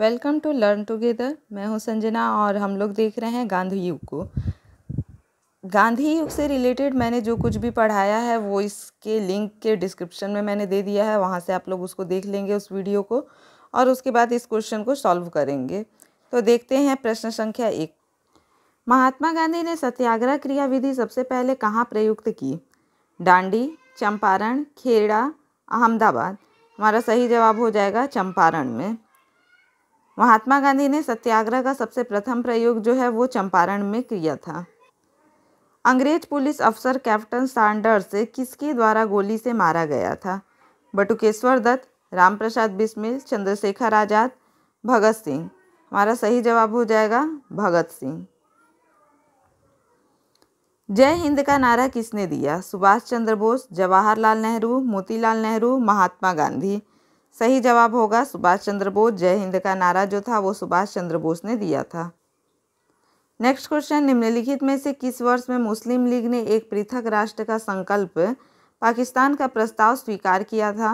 welcome to learn together मैं हूं संजना और हम लोग देख रहे हैं गांधी युग को गांधी युग से रिलेटेड मैंने जो कुछ भी पढ़ाया है वो इसके लिंक के डिस्क्रिप्शन में मैंने दे दिया है वहाँ से आप लोग उसको देख लेंगे उस वीडियो को और उसके बाद इस क्वेश्चन को सॉल्व करेंगे तो देखते हैं प्रश्न संख्या एक महात्मा गांधी ने सत्याग्रह क्रिया विधि सबसे पहले कहाँ प्रयुक्त की डांडी चंपारण खेड़ा अहमदाबाद हमारा सही जवाब हो जाएगा चंपारण में महात्मा गांधी ने सत्याग्रह का सबसे प्रथम प्रयोग जो है वो चंपारण में किया था अंग्रेज पुलिस अफसर कैप्टन सांडर्स किसके द्वारा गोली से मारा गया था बटुकेश्वर दत्त रामप्रसाद बिस्मिल चंद्रशेखर आज़ाद भगत सिंह हमारा सही जवाब हो जाएगा भगत सिंह जय हिंद का नारा किसने दिया सुभाष चंद्र बोस जवाहरलाल नेहरू मोतीलाल नेहरू महात्मा गांधी सही जवाब होगा सुभाष चंद्र बोस जय हिंद का नारा जो था वो सुभाष चंद्र बोस ने दिया था नेक्स्ट क्वेश्चन निम्नलिखित में से किस वर्ष में मुस्लिम लीग ने एक पृथक राष्ट्र का संकल्प पाकिस्तान का प्रस्ताव स्वीकार किया था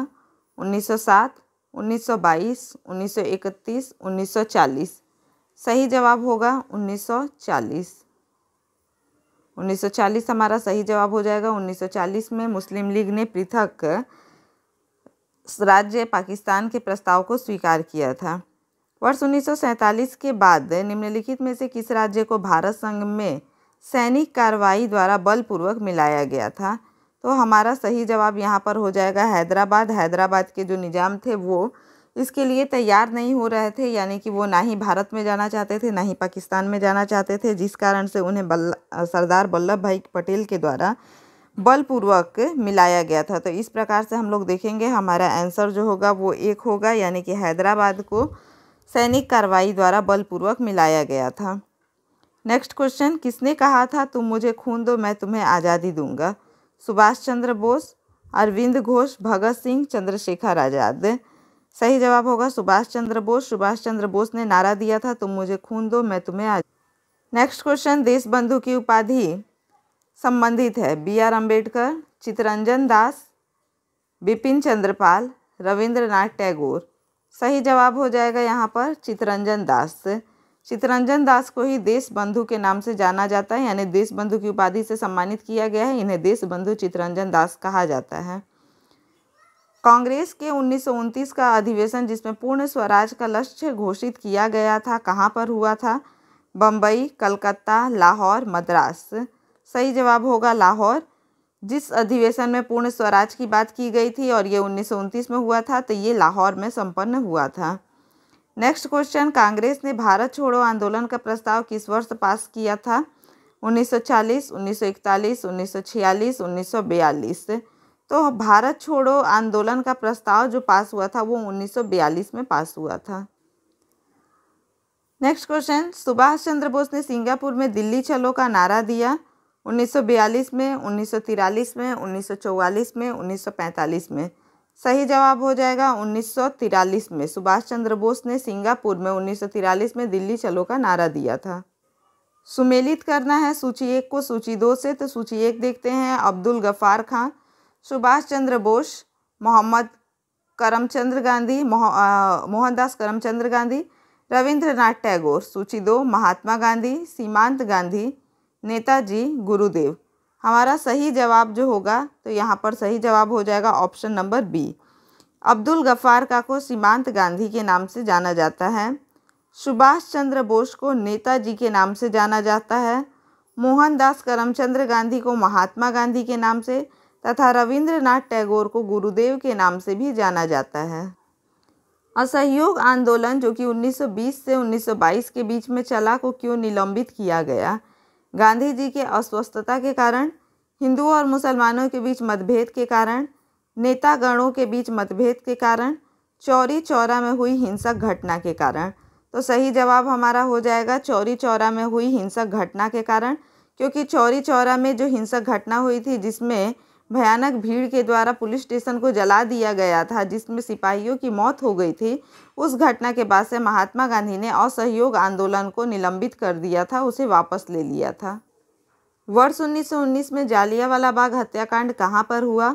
1907, 1922, 1931, 1940 सही जवाब होगा 1940 1940 हमारा सही जवाब हो जाएगा 1940 में मुस्लिम लीग ने पृथक राज्य पाकिस्तान के प्रस्ताव को स्वीकार किया था वर्ष उन्नीस के बाद निम्नलिखित में से किस राज्य को भारत संघ में सैनिक कार्रवाई द्वारा बलपूर्वक मिलाया गया था तो हमारा सही जवाब यहाँ पर हो जाएगा हैदराबाद हैदराबाद के जो निज़ाम थे वो इसके लिए तैयार नहीं हो रहे थे यानी कि वो ना ही भारत में जाना चाहते थे ना ही पाकिस्तान में जाना चाहते थे जिस कारण से उन्हें बल्ला सरदार वल्लभ भाई पटेल के द्वारा बलपूर्वक मिलाया गया था तो इस प्रकार से हम लोग देखेंगे हमारा आंसर जो होगा वो एक होगा यानी कि हैदराबाद को सैनिक कार्रवाई द्वारा बलपूर्वक मिलाया गया था नेक्स्ट क्वेश्चन किसने कहा था तुम मुझे खून दो मैं तुम्हें आज़ादी दूंगा सुभाष चंद्र बोस अरविंद घोष भगत सिंह चंद्रशेखर आज़ाद सही जवाब होगा सुभाष चंद्र बोस सुभाष चंद्र बोस ने नारा दिया था तुम मुझे खून दो मैं तुम्हें आज नेक्स्ट क्वेश्चन देशबंधु की उपाधि संबंधित है बी आर अम्बेडकर चितरंजन दास बिपिन चंद्रपाल रविंद्रनाथ टैगोर सही जवाब हो जाएगा यहाँ पर चितरंजन दास चितरंजन दास को ही देश बंधु के नाम से जाना जाता है यानी देश बंधु की उपाधि से सम्मानित किया गया है इन्हें देश बंधु चितरंजन दास कहा जाता है कांग्रेस के उन्नीस का अधिवेशन जिसमें पूर्ण स्वराज का लक्ष्य घोषित किया गया था कहाँ पर हुआ था बम्बई कलकत्ता लाहौर मद्रास सही जवाब होगा लाहौर जिस अधिवेशन में पूर्ण स्वराज की बात की गई थी और ये उन्नीस में हुआ था तो ये लाहौर में संपन्न हुआ था नेक्स्ट क्वेश्चन कांग्रेस ने भारत छोड़ो आंदोलन का प्रस्ताव किस वर्ष पास किया था 1940, 1941, 1946, 1942 तो भारत छोड़ो आंदोलन का प्रस्ताव जो पास हुआ था वो 1942 में पास हुआ था नेक्स्ट क्वेश्चन सुभाष चंद्र बोस ने सिंगापुर में दिल्ली चलो का नारा दिया 1942 में 1943 में 1944 में 1945 में सही जवाब हो जाएगा 1943 में सुभाष चंद्र बोस ने सिंगापुर में 1943 में दिल्ली चलो का नारा दिया था सुमेलित करना है सूची एक को सूची दो से तो सूची एक देखते हैं अब्दुल गफ़ार खां सुभाष चंद्र बोस मोहम्मद करमचंद्र गांधी मोहनदास करमचंद्र गांधी रविंद्रनाथ टैगोर सूची दो महात्मा गांधी सीमांत गांधी नेताजी गुरुदेव हमारा सही जवाब जो होगा तो यहाँ पर सही जवाब हो जाएगा ऑप्शन नंबर बी अब्दुल का को सीमांत गांधी के नाम से जाना जाता है सुभाष चंद्र बोस को नेताजी के नाम से जाना जाता है मोहनदास करमचंद्र गांधी को महात्मा गांधी के नाम से तथा रविंद्रनाथ टैगोर को गुरुदेव के नाम से भी जाना जाता है असहयोग आंदोलन जो कि 1920 से 1922 के बीच में चला को क्यों निलंबित किया गया गांधी जी के अस्वस्थता के कारण हिंदुओं और मुसलमानों के बीच मतभेद के कारण नेतागणों के बीच मतभेद के कारण चौरी चौरा में हुई हिंसक घटना के कारण तो सही जवाब हमारा हो जाएगा चौरी चौरा में हुई हिंसक घटना के कारण क्योंकि चौरी चौरा में जो हिंसक घटना हुई थी जिसमें भयानक भीड़ के द्वारा पुलिस स्टेशन को जला दिया गया था जिसमें सिपाहियों की मौत हो गई थी उस घटना के बाद से महात्मा गांधी ने असहयोग आंदोलन को निलंबित कर दिया था उसे वापस ले लिया था वर्ष 1919 में जालियावाला बाग हत्याकांड कहाँ पर हुआ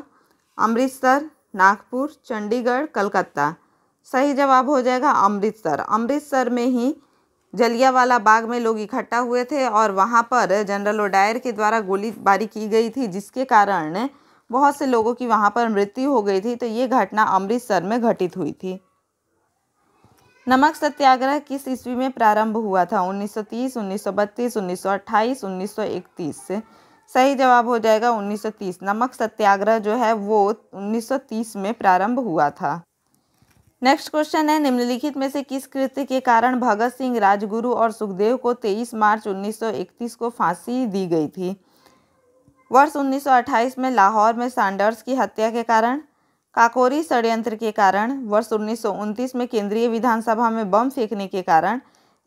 अमृतसर नागपुर चंडीगढ़ कलकत्ता सही जवाब हो जाएगा अमृतसर अमृतसर में ही जलियावाला बाग में लोग इकट्ठा हुए थे और वहाँ पर जनरल ओडायर के द्वारा गोलीबारी की गई थी जिसके कारण बहुत से लोगों की वहाँ पर मृत्यु हो गई थी तो ये घटना अमृतसर में घटित हुई थी नमक सत्याग्रह किस ईस्वी में प्रारंभ हुआ था 1930, 1932, 1928, 1931 सही जवाब हो जाएगा 1930 नमक सत्याग्रह जो है वो 1930 में प्रारंभ हुआ था नेक्स्ट क्वेश्चन है निम्नलिखित में से किस कृत्य के कारण भगत सिंह राजगुरु और सुखदेव को 23 मार्च 1931 को फांसी दी गई थी वर्ष 1928 में लाहौर में सैंडर्स की हत्या के कारण काकोरी षड्यंत्र के कारण वर्ष उन्नीस में केंद्रीय विधानसभा में बम फेंकने के कारण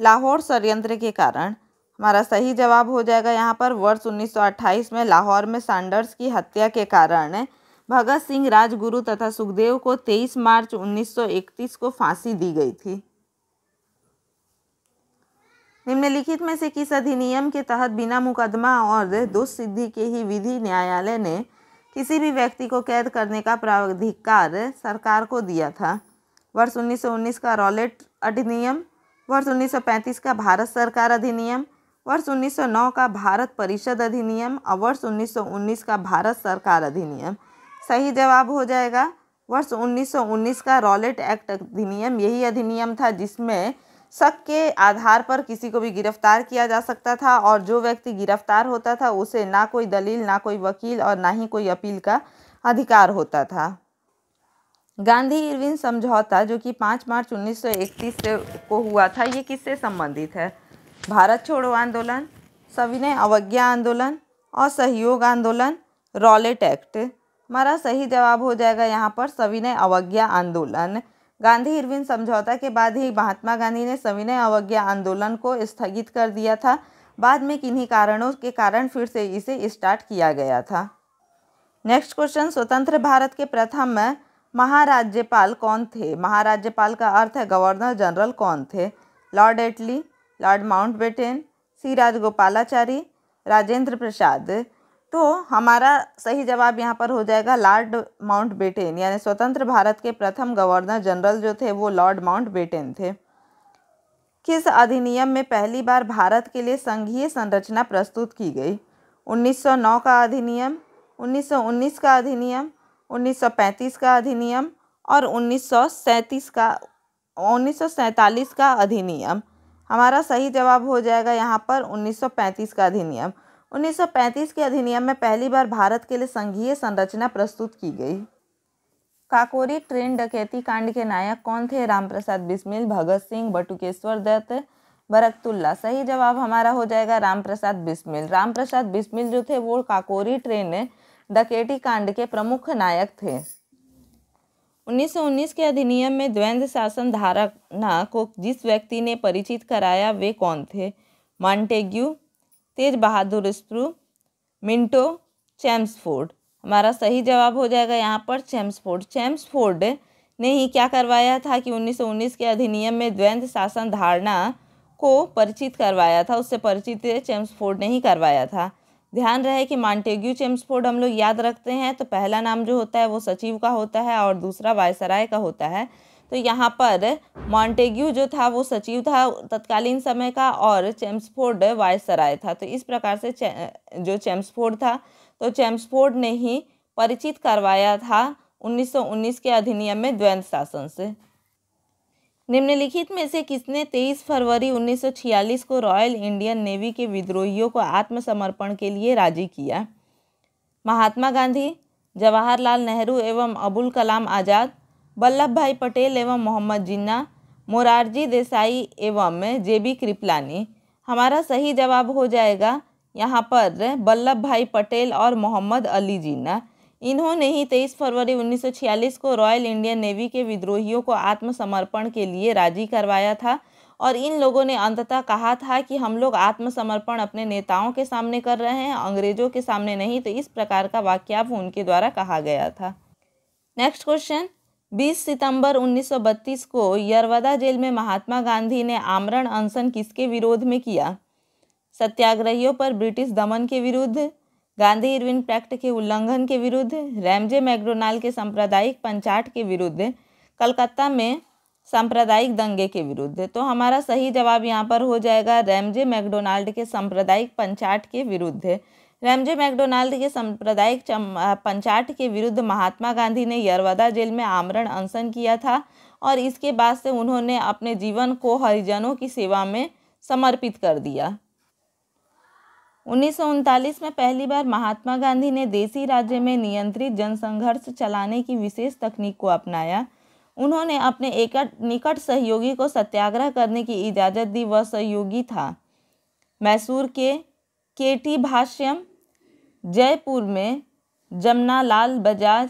लाहौर षड्यंत्र के कारण हमारा सही जवाब हो जाएगा यहाँ पर वर्ष 1928 में लाहौर में सैंडर्स की हत्या के कारण है भगत सिंह राजगुरु तथा सुखदेव को 23 मार्च 1931 को फांसी दी गई थी निम्नलिखित में से किस अधिनियम के तहत बिना मुकदमा और दुष्सिद्धि के ही विधि न्यायालय ने किसी भी व्यक्ति को कैद करने का प्राधिकार सरकार को दिया था वर्ष 1919 का रॉलेट अधिनियम वर्ष 1935 का भारत सरकार अधिनियम वर्ष 1909 का भारत परिषद अधिनियम और वर्ष 1919 का भारत सरकार अधिनियम सही जवाब हो जाएगा वर्ष 1919 का रॉलेट एक्ट अधिनियम यही अधिनियम था जिसमें शक के आधार पर किसी को भी गिरफ्तार किया जा सकता था और जो व्यक्ति गिरफ्तार होता था उसे ना कोई दलील ना कोई वकील और ना ही कोई अपील का अधिकार होता था गांधी इरविन समझौता जो कि 5 मार्च 1931 से को हुआ था ये किससे संबंधित है भारत छोड़ो आंदोलन सविनय अवज्ञा आंदोलन असहयोग आंदोलन रॉलेट एक्ट हमारा सही जवाब हो जाएगा यहाँ पर सविनय अवज्ञा आंदोलन गांधी इरविन समझौता के बाद ही महात्मा गांधी ने सविनय अवज्ञा आंदोलन को स्थगित कर दिया था बाद में किन्हीं कारणों के कारण फिर से इसे स्टार्ट किया गया था नेक्स्ट क्वेश्चन स्वतंत्र भारत के प्रथम महाराज्यपाल कौन थे महाराज्यपाल का अर्थ है गवर्नर जनरल कौन थे Lord Attlee Lord Batten C Rajagopalachari Rajendra Prasad तो हमारा सही जवाब यहाँ पर हो जाएगा लॉर्ड बेटेन यानी स्वतंत्र भारत के प्रथम गवर्नर जनरल जो थे वो लॉर्ड माउंट बेटेन थे किस अधिनियम में पहली बार भारत के लिए संघीय संरचना प्रस्तुत की गई 1909 का अधिनियम 1919 का अधिनियम 1935 का अधिनियम और 1937 का उन्नीस का अधिनियम हमारा सही जवाब हो जाएगा यहाँ पर 1935 का अधिनियम 1935 के अधिनियम में पहली बार भारत के लिए संघीय संरचना प्रस्तुत की गई काकोरी ट्रेन डकैती कांड के नायक कौन थे रामप्रसाद बिस्मिल भगत सिंह बटुकेश्वर दत्त बरकतुल्ला सही जवाब हमारा हो जाएगा रामप्रसाद बिस्मिल रामप्रसाद बिस्मिल जो थे वो काकोरी ट्रेन डकैती कांड के प्रमुख नायक थे 1919 के अधिनियम में द्वैंद्व शासन धारणा को जिस व्यक्ति ने परिचित कराया वे कौन थे Montagu Tej Bahadur Sapru Minto Chelmsford हमारा सही जवाब हो जाएगा यहाँ पर चैम्सफोर्ड चैम्सफोर्ड ने ही क्या करवाया था कि 1919 के अधिनियम में द्वैंद शासन धारणा को परिचित करवाया था उससे परिचित चैम्सफोर्ड ने ही करवाया था ध्यान रहे कि मॉन्टेग्यू चेम्सफोर्ड हम लोग याद रखते हैं तो पहला नाम जो होता है वो सचिव का होता है और दूसरा वायसराय का होता है तो यहाँ पर मॉन्टेग्यू जो था वो सचिव था तत्कालीन समय का और चैम्सफोर्ड वायसराय था तो इस प्रकार से चे, जो चैम्सफोर्ड था तो चैम्सफोर्ड ने ही परिचित करवाया था 1919 के अधिनियम में द्वैंत शासन से निम्नलिखित में से किसने 23 फरवरी 1946 को रॉयल इंडियन नेवी के विद्रोहियों को आत्मसमर्पण के लिए राजी किया महात्मा गांधी जवाहरलाल नेहरू एवं अबुल कलाम आज़ाद वल्लभ भाई पटेल एवं मोहम्मद जिन्ना मोरारजी देसाई एवं जे बी कृपलानी हमारा सही जवाब हो जाएगा यहाँ पर वल्लभ भाई पटेल और मोहम्मद अली जिन्ना इन्होंने ही 23 फरवरी 1946 को रॉयल इंडियन नेवी के विद्रोहियों को आत्मसमर्पण के लिए राजी करवाया था और इन लोगों ने अंततः कहा था कि हम लोग आत्मसमर्पण अपने नेताओं के सामने कर रहे हैं अंग्रेजों के सामने नहीं तो इस प्रकार का वाक्य उनके द्वारा कहा गया था नेक्स्ट क्वेश्चन 20 सितंबर 1932 को यरवदा जेल में महात्मा गांधी ने आमरण अनशन किसके विरोध में किया सत्याग्रहियों पर ब्रिटिश दमन के विरुद्ध गांधी इरविन पैक्ट के उल्लंघन के विरुद्ध रैमजे मैकडोनाल्ड के सांप्रदायिक पंचाट के विरुद्ध कलकत्ता में सांप्रदायिक दंगे के विरुद्ध तो हमारा सही जवाब यहाँ पर हो जाएगा रैमजे मैकडोनाल्ड के सांप्रदायिक पंचाट के विरुद्ध रैमजे मैकडोनाल्ड के सांप्रदायिक पंचाट के विरुद्ध महात्मा गांधी ने यरवदा जेल में आमरण अनशन किया था और इसके बाद से उन्होंने अपने जीवन को हरिजनों की सेवा में समर्पित कर दिया उन्नीस में पहली बार महात्मा गांधी ने देसी राज्य में नियंत्रित जनसंघर्ष चलाने की विशेष तकनीक को अपनाया उन्होंने अपने एक निकट सहयोगी को सत्याग्रह करने की इजाज़त दी वह सहयोगी था मैसूर के केटी भाष्यम जयपुर में जमुना लाल बजाज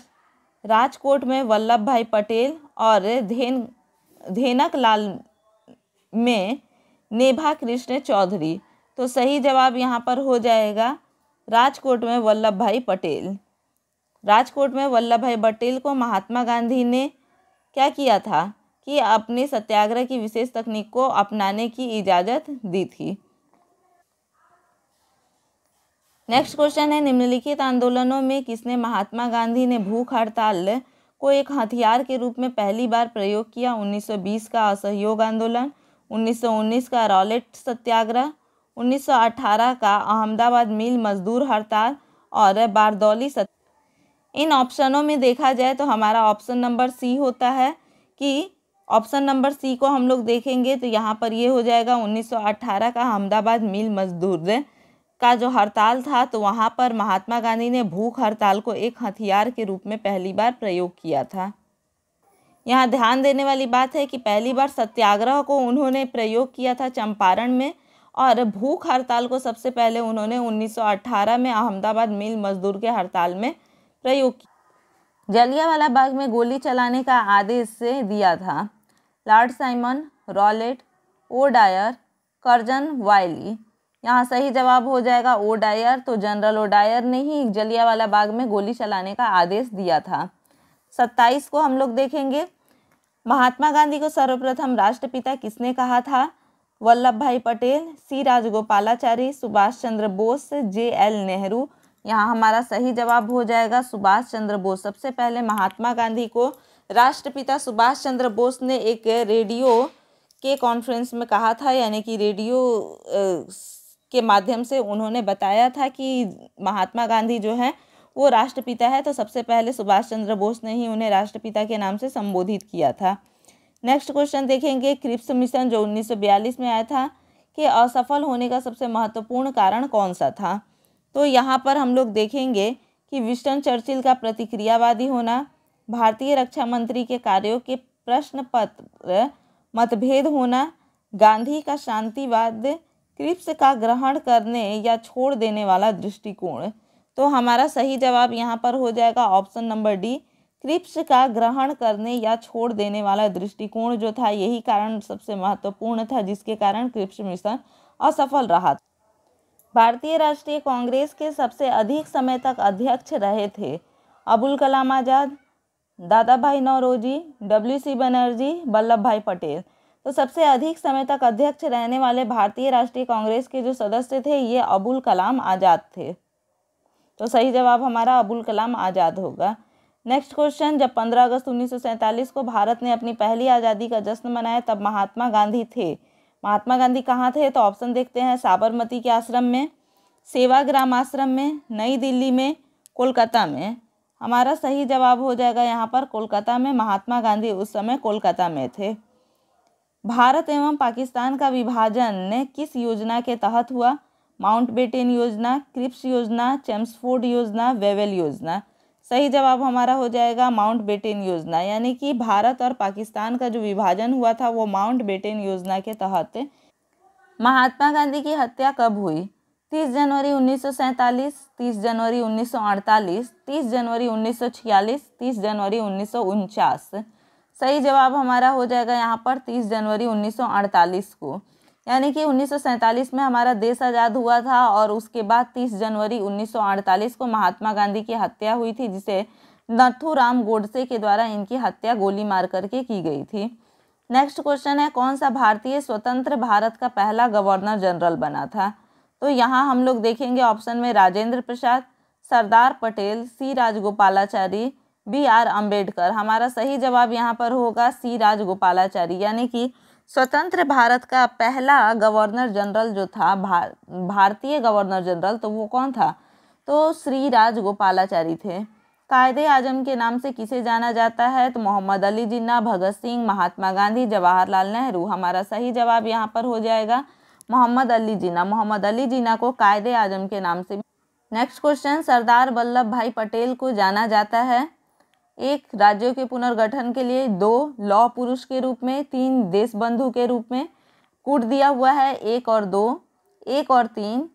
राजकोट में वल्लभ भाई पटेल और धेन धेनक लाल में नेभा कृष्ण चौधरी तो सही जवाब यहाँ पर हो जाएगा राजकोट में वल्लभ भाई पटेल राजकोट में वल्लभ भाई पटेल को महात्मा गांधी ने क्या किया था कि अपने सत्याग्रह की विशेष तकनीक को अपनाने की इजाज़त दी थी नेक्स्ट क्वेश्चन है निम्नलिखित आंदोलनों में किसने महात्मा गांधी ने भूख हड़ताल को एक हथियार के रूप में पहली बार प्रयोग किया 1920 का असहयोग आंदोलन 1919 का रॉलेट सत्याग्रह 1918 का अहमदाबाद मिल मजदूर हड़ताल और बारदौली सत्य इन ऑप्शनों में देखा जाए तो हमारा ऑप्शन नंबर सी होता है कि ऑप्शन नंबर सी को हम लोग देखेंगे तो यहाँ पर ये हो जाएगा 1918 का अहमदाबाद मिल मजदूर का जो हड़ताल था तो वहाँ पर महात्मा गांधी ने भूख हड़ताल को एक हथियार के रूप में पहली बार प्रयोग किया था यहाँ ध्यान देने वाली बात है कि पहली बार सत्याग्रह को उन्होंने प्रयोग किया था चंपारण में और भूख हड़ताल को सबसे पहले उन्होंने 1918 में अहमदाबाद मिल मजदूर के हड़ताल में प्रयोग किया जलियावाला बाग में गोली चलाने का आदेश से दिया था Lord Simon Rowlatt O'Dwyer Curzon Wyllie यहाँ सही जवाब हो जाएगा ओ डायर तो जनरल ओ डायर ने ही जलियावाला बाग में गोली चलाने का आदेश दिया था सत्ताईस को हम लोग देखेंगे महात्मा गांधी को सर्वप्रथम राष्ट्रपिता किसने कहा था Vallabh Bhai Patel C Rajagopalachari Subhash Chandra Bose J L Nehru यहाँ हमारा सही जवाब हो जाएगा सुभाष चंद्र बोस सबसे पहले महात्मा गांधी को राष्ट्रपिता सुभाष चंद्र बोस ने एक रेडियो के कॉन्फ्रेंस में कहा था यानी कि रेडियो के माध्यम से उन्होंने बताया था कि महात्मा गांधी जो है वो राष्ट्रपिता है तो सबसे पहले सुभाष चंद्र बोस ने ही उन्हें राष्ट्रपिता के नाम से संबोधित किया था नेक्स्ट क्वेश्चन देखेंगे क्रिप्स मिशन जो 1942 में आया था कि असफल होने का सबसे महत्वपूर्ण कारण कौन सा था तो यहाँ पर हम लोग देखेंगे कि विस्टन चर्चिल का प्रतिक्रियावादी होना भारतीय रक्षा मंत्री के कार्यों के प्रश्न पत्र मतभेद होना गांधी का शांतिवाद क्रिप्स का ग्रहण करने या छोड़ देने वाला दृष्टिकोण तो हमारा सही जवाब यहाँ पर हो जाएगा ऑप्शन नंबर डी क्रिप्स का ग्रहण करने या छोड़ देने वाला दृष्टिकोण जो था यही कारण सबसे महत्वपूर्ण था जिसके कारण क्रिप्स मिशन असफल रहा भारतीय राष्ट्रीय कांग्रेस के सबसे अधिक समय तक अध्यक्ष रहे थे अबुल कलाम Azad Dadabhai Naoroji W C Banerjee Vallabh Bhai Patel तो सबसे अधिक समय तक अध्यक्ष रहने वाले भारतीय राष्ट्रीय कांग्रेस के जो सदस्य थे ये अबुल कलाम आज़ाद थे तो सही जवाब हमारा अबुल कलाम आज़ाद होगा नेक्स्ट क्वेश्चन जब 15 अगस्त 1947 को भारत ने अपनी पहली आज़ादी का जश्न मनाया तब महात्मा गांधी थे महात्मा गांधी कहाँ थे तो ऑप्शन देखते हैं साबरमती के आश्रम में सेवाग्राम आश्रम में नई दिल्ली में कोलकाता में हमारा सही जवाब हो जाएगा यहाँ पर कोलकाता में महात्मा गांधी उस समय कोलकाता में थे भारत एवं पाकिस्तान का विभाजन किस योजना के तहत हुआ माउंट बेटेन योजना क्रिप्स योजना चेम्सफोर्ड योजना वेवेल योजना सही जवाब हमारा हो जाएगा माउंट बेटेन योजना यानी कि भारत और पाकिस्तान का जो विभाजन हुआ था वो माउंट बेटेन योजना के तहत महात्मा गांधी की हत्या कब हुई 30 जनवरी 1947, 30 जनवरी 1948, 30 जनवरी 1946, 30 जनवरी उन्नीस सही जवाब हमारा हो जाएगा यहाँ पर तीस जनवरी 1948 को यानी कि 1947 में हमारा देश आज़ाद हुआ था और उसके बाद 30 जनवरी 1948 को महात्मा गांधी की हत्या हुई थी जिसे राम गोडसे के द्वारा इनकी हत्या गोली मार करके की गई थी नेक्स्ट क्वेश्चन है कौन सा भारतीय स्वतंत्र भारत का पहला गवर्नर जनरल बना था तो यहाँ हम लोग देखेंगे ऑप्शन में Rajendra Prasad Sardar Patel C Rajagopalachari B R Ambedkar हमारा सही जवाब यहाँ पर होगा सी राजगोपालाचारी यानी कि स्वतंत्र भारत का पहला गवर्नर जनरल जो था भार, भारतीय गवर्नर जनरल तो वो कौन था तो श्री राजगोपालाचारी थे कायदे आजम के नाम से किसे जाना जाता है तो मोहम्मद अली जिन्ना भगत सिंह महात्मा गांधी जवाहरलाल नेहरू हमारा सही जवाब यहाँ पर हो जाएगा मोहम्मद अली जिन्ना मोहम्मद अली जिन्ना को कायदे आजम के नाम से नेक्स्ट क्वेश्चन सरदार वल्लभ भाई पटेल को जाना जाता है एक राज्यों के पुनर्गठन के लिए दो लौ पुरुष के रूप में तीन देश बंधु के रूप में कूट दिया हुआ है एक और दो एक और तीन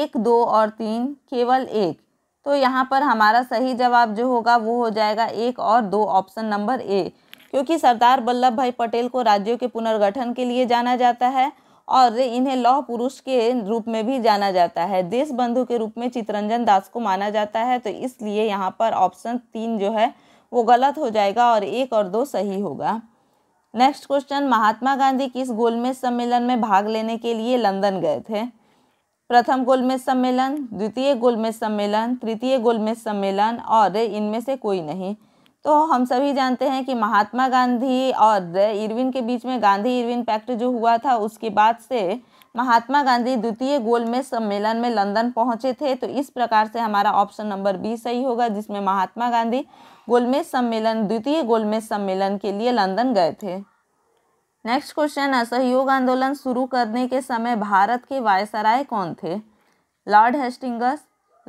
एक दो और तीन केवल एक तो यहाँ पर हमारा सही जवाब जो होगा वो हो जाएगा एक और दो ऑप्शन नंबर ए क्योंकि सरदार वल्लभ भाई पटेल को राज्यों के पुनर्गठन के लिए जाना जाता है और इन्हें लौह पुरुष के रूप में भी जाना जाता है देश बंधु के रूप में चित्रंजन दास को माना जाता है तो इसलिए यहाँ पर ऑप्शन तीन जो है वो गलत हो जाएगा और एक और दो सही होगा नेक्स्ट क्वेश्चन महात्मा गांधी किस गोलमेज सम्मेलन में भाग लेने के लिए लंदन गए थे प्रथम गोलमेज सम्मेलन द्वितीय गोलमेज सम्मेलन तृतीय गोलमेज सम्मेलन और इनमें से कोई नहीं तो हम सभी जानते हैं कि महात्मा गांधी और इरविन के बीच में गांधी इरविन पैक्ट जो हुआ था उसके बाद से महात्मा गांधी द्वितीय गोलमेज सम्मेलन में लंदन पहुंचे थे तो इस प्रकार से हमारा ऑप्शन नंबर बी सही होगा जिसमें महात्मा गांधी गोलमेज सम्मेलन द्वितीय गोलमेज सम्मेलन के लिए लंदन गए थे नेक्स्ट क्वेश्चन है सहयोग आंदोलन शुरू करने के समय भारत के वायसराय कौन थे Lord Hastings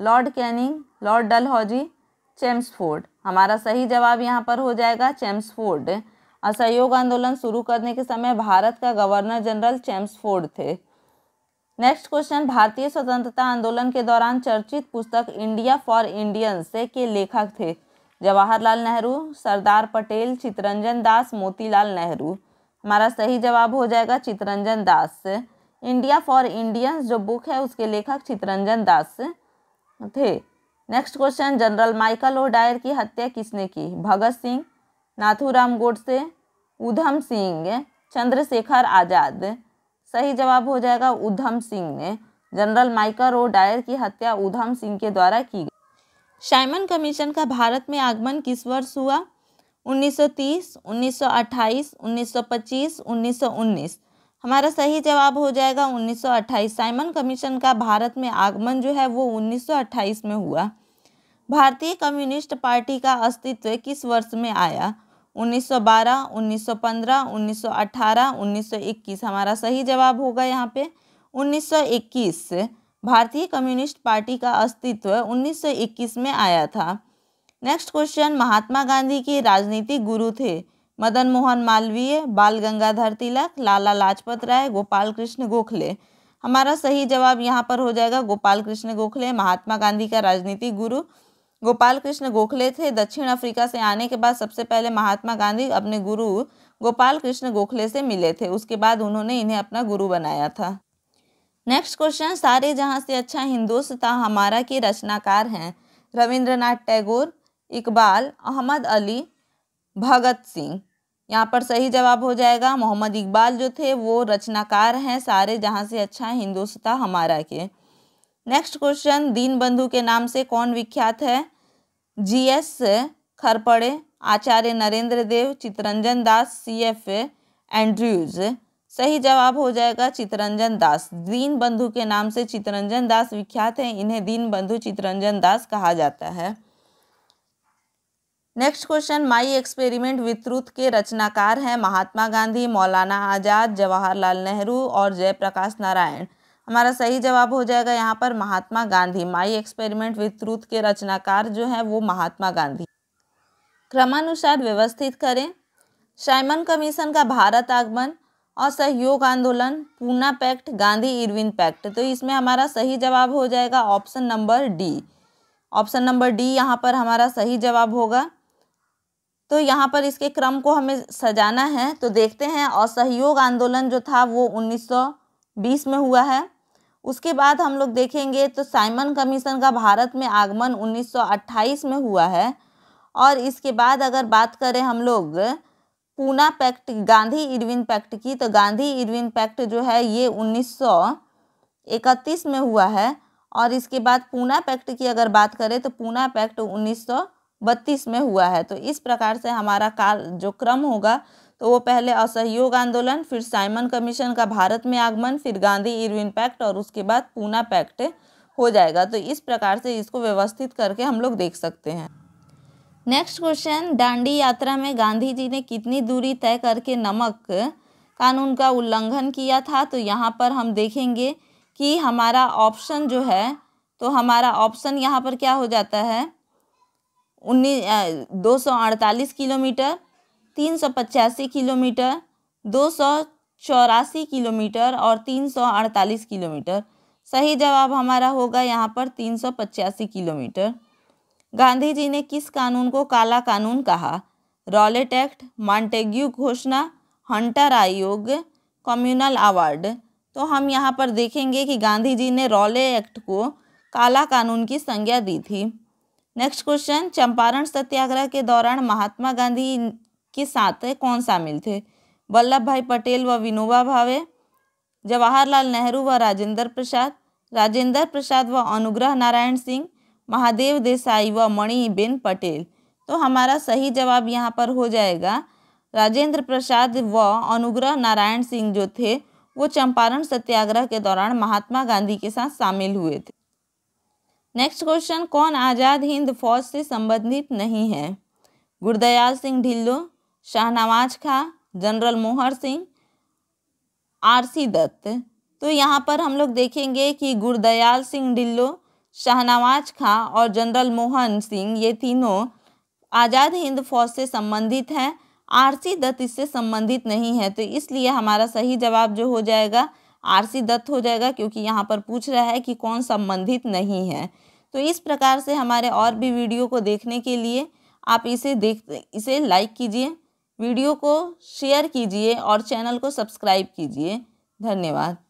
Lord Canning Lord Dalhousie Chelmsford हमारा सही जवाब यहाँ पर हो जाएगा चेम्सफोर्ड असहयोग आंदोलन शुरू करने के समय भारत का गवर्नर जनरल चेम्सफोर्ड थे नेक्स्ट क्वेश्चन भारतीय स्वतंत्रता आंदोलन के दौरान चर्चित पुस्तक इंडिया फॉर इंडियंस के लेखक थे जवाहरलाल नेहरू सरदार पटेल चितरंजन दास मोतीलाल नेहरू हमारा सही जवाब हो जाएगा Chittaranjan Das India for Indians जो बुक है उसके लेखक चितरंजन दास थे next question general Michael O'Dwyer की हत्या किसने की भगत सिंह नाथूराम गोडसे उधम सिंह चंद्रशेखर आज़ाद सही जवाब हो जाएगा उधम सिंह ने जनरल माइकल ओ डायर की हत्या उधम सिंह के द्वारा की गई साइमन कमीशन का भारत में आगमन किस वर्ष हुआ 1930, 1928, 1925, 1919 हमारा सही जवाब हो जाएगा 1928 साइमन कमीशन का भारत में आगमन जो है वो 1928 में हुआ भारतीय कम्युनिस्ट पार्टी का अस्तित्व किस वर्ष में आया 1912, 1915, 1918, 1921 हमारा सही जवाब होगा यहाँ पे 1921 भारतीय कम्युनिस्ट पार्टी का अस्तित्व 1921 में आया था नेक्स्ट क्वेश्चन महात्मा गांधी के राजनीतिक गुरु थे मदन मोहन मालवीय बाल गंगाधर तिलक लाला लाजपत राय गोपाल कृष्ण गोखले हमारा सही जवाब यहाँ पर हो जाएगा गोपाल कृष्ण गोखले महात्मा गांधी का राजनीतिक गुरु गोपाल कृष्ण गोखले थे दक्षिण अफ्रीका से आने के बाद सबसे पहले महात्मा गांधी अपने गुरु गोपाल कृष्ण गोखले से मिले थे उसके बाद उन्होंने इन्हें अपना गुरु बनाया था नेक्स्ट क्वेश्चन सारे जहाँ से अच्छा हिंदुस्तान हमारा के रचनाकार हैं रविंद्रनाथ टैगोर इकबाल अहमद अली भगत सिंह यहाँ पर सही जवाब हो जाएगा मोहम्मद इकबाल जो थे वो रचनाकार हैं सारे जहाँ से अच्छा हिंदुस्तान हमारा के नेक्स्ट क्वेश्चन दीन बंधु के नाम से कौन विख्यात है G S Kharparde Acharya Narendra Dev Chittaranjan Das C F Andrews सही जवाब हो जाएगा चितरंजन दास दीन बंधु के नाम से चितरंजन दास विख्यात हैं इन्हें दीन बंधु चितरंजन दास कहा जाता है next question my experiment with के रचनाकार हैं महात्मा गांधी मौलाना आज़ाद जवाहरलाल नेहरू और जयप्रकाश नारायण हमारा सही जवाब हो जाएगा यहाँ पर Mahatma Gandhi my experiment with के रचनाकार जो हैं वो महात्मा गांधी क्रमानुसार व्यवस्थित करें साइमन कमीशन का भारत आगमन असहयोग आंदोलन Poona pact Gandhi Irwin pact तो इसमें हमारा सही जवाब हो जाएगा option number D option number D यहाँ पर हमारा सही जवाब होगा तो यहाँ पर इसके क्रम को हमें सजाना है तो देखते हैं असहयोग आंदोलन जो था वो 1920 में हुआ है उसके बाद हम लोग देखेंगे तो साइमन कमीशन का भारत में आगमन 1928 में हुआ है और इसके बाद अगर बात करें हम लोग Poona pact Gandhi Irwin pact की तो गांधी इरविन पैक्ट जो है ये 1931 में हुआ है और इसके बाद पूना पैक्ट की अगर बात करें तो पूना पैक्ट 1932 में हुआ है तो इस प्रकार से हमारा काल जो क्रम होगा तो वो पहले असहयोग आंदोलन फिर साइमन कमीशन का भारत में आगमन फिर गांधी इरविन पैक्ट और उसके बाद पूना पैक्ट हो जाएगा तो इस प्रकार से इसको व्यवस्थित करके हम लोग देख सकते हैं नेक्स्ट क्वेश्चन दांडी यात्रा में गांधी जी ने कितनी दूरी तय करके नमक कानून का उल्लंघन किया था तो यहाँ पर हम देखेंगे कि हमारा ऑप्शन जो है तो हमारा ऑप्शन यहाँ पर क्या हो जाता है उन्नीस दो सौ अड़तालीस किलोमीटर तीन सौ पचासी किलोमीटर दो सौ चौरासी किलोमीटर और तीन सौ अड़तालीस किलोमीटर सही जवाब हमारा होगा यहाँ पर तीन सौ पचासी किलोमीटर गांधी जी ने किस कानून को काला कानून कहा रॉलेट एक्ट मॉन्टेग्यू घोषणा हंटर आयोग कम्युनल अवार्ड तो हम यहाँ पर देखेंगे कि गांधी जी ने रॉले एक्ट को काला कानून की संज्ञा दी थी नेक्स्ट क्वेश्चन चंपारण सत्याग्रह के दौरान महात्मा गांधी के साथ कौन शामिल थे वल्लभ भाई पटेल व विनोबा भावे जवाहरलाल नेहरू व राजेंद्र प्रसाद राजेंद्र प्रसाद व अनुग्रह नारायण सिंह महादेव देसाई व मणिबेन पटेल तो हमारा सही जवाब यहाँ पर हो जाएगा राजेंद्र प्रसाद व अनुग्रह नारायण सिंह जो थे वो चंपारण सत्याग्रह के दौरान महात्मा गांधी के साथ शामिल हुए थे नेक्स्ट क्वेश्चन कौन आज़ाद हिंद फौज से संबंधित नहीं है गुरदयाल सिंह ढिल्लो शाहनवाज खां जनरल मोहर सिंह आरसी दत्त तो यहाँ पर हम लोग देखेंगे कि गुरदयाल सिंह ढिल्लो शाहनवाज खां और जनरल मोहन सिंह ये तीनों आज़ाद हिंद फौज से संबंधित हैं आरसी दत्त इससे संबंधित नहीं है तो इसलिए हमारा सही जवाब जो हो जाएगा आरसी दत्त हो जाएगा क्योंकि यहाँ पर पूछ रहा है कि कौन संबंधित नहीं है तो इस प्रकार से हमारे और भी वीडियो को देखने के लिए आप इसे देख इसे लाइक कीजिए वीडियो को शेयर कीजिए और चैनल को सब्सक्राइब कीजिए धन्यवाद